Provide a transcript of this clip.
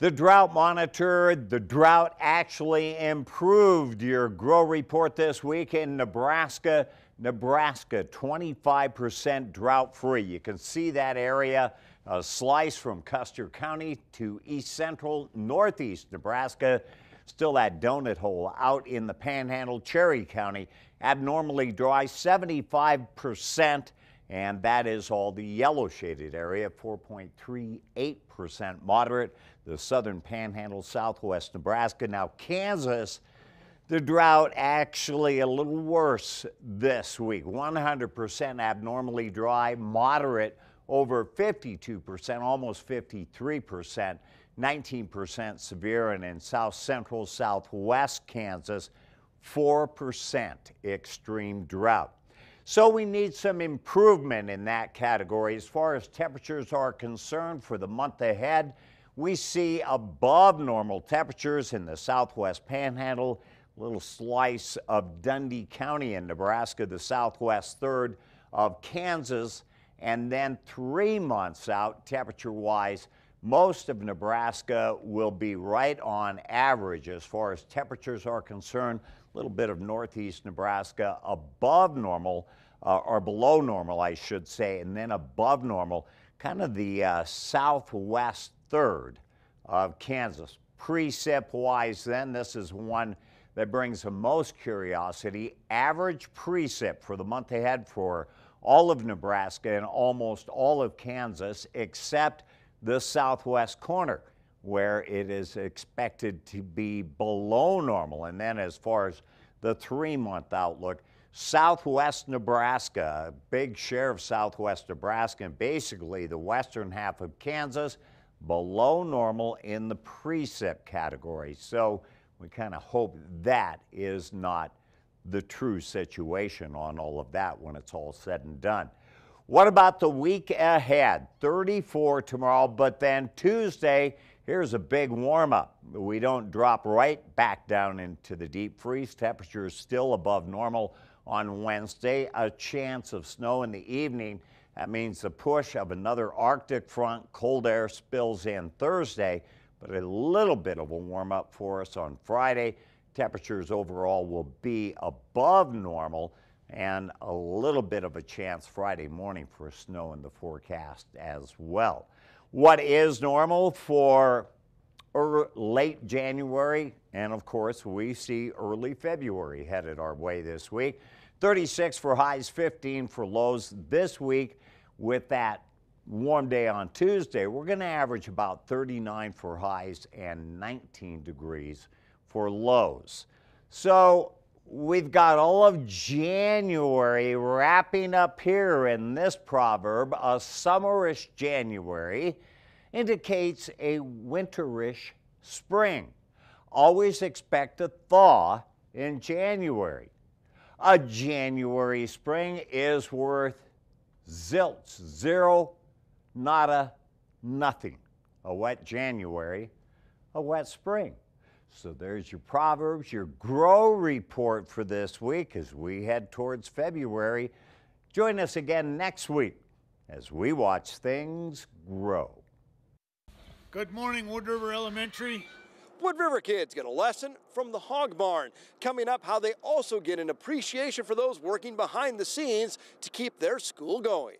The drought monitor, the drought actually improved your grow report this week in Nebraska. Nebraska, 25% drought free. You can see that area, a slice from Custer County to east central, northeast Nebraska. Still that donut hole out in the panhandle, Cherry County, abnormally dry, 75% and that is all the yellow shaded area, 4.38% moderate. The southern panhandle, southwest Nebraska. Now, Kansas, the drought actually a little worse this week 100% abnormally dry, moderate, over 52%, almost 53%. 19% severe, and in south central, southwest Kansas, 4% extreme drought. So we need some improvement in that category. As far as temperatures are concerned for the month ahead, we see above normal temperatures in the southwest panhandle, little slice of Dundee County in Nebraska, the southwest third of Kansas, and then three months out temperature wise, most of Nebraska will be right on average as far as temperatures are concerned little bit of northeast Nebraska above normal, uh, or below normal, I should say, and then above normal, kind of the uh, southwest third of Kansas. Precip wise, then, this is one that brings the most curiosity. Average precip for the month ahead for all of Nebraska and almost all of Kansas, except the southwest corner where it is expected to be below normal. And then, as far as the three month outlook, southwest Nebraska, a big share of southwest Nebraska, and basically the western half of Kansas, below normal in the precip category. So we kind of hope that is not the true situation on all of that when it's all said and done. What about the week ahead? 34 tomorrow, but then Tuesday, Here's a big warm up. We don't drop right back down into the deep freeze. Temperatures still above normal on Wednesday. A chance of snow in the evening. That means the push of another Arctic front. Cold air spills in Thursday, but a little bit of a warm up for us on Friday. Temperatures overall will be above normal and a little bit of a chance Friday morning for snow in the forecast as well what is normal for er, late January, and of course, we see early February headed our way this week. 36 for highs, 15 for lows this week. With that warm day on Tuesday, we're going to average about 39 for highs and 19 degrees for lows. So We've got all of January wrapping up here in this proverb. A summerish January indicates a winterish spring. Always expect a thaw in January. A January spring is worth zilch, zero, nada, nothing. A wet January, a wet spring. So there's your Proverbs, your Grow Report for this week as we head towards February. Join us again next week as we watch things grow. Good morning, Wood River Elementary. Wood River kids get a lesson from the hog barn. Coming up, how they also get an appreciation for those working behind the scenes to keep their school going.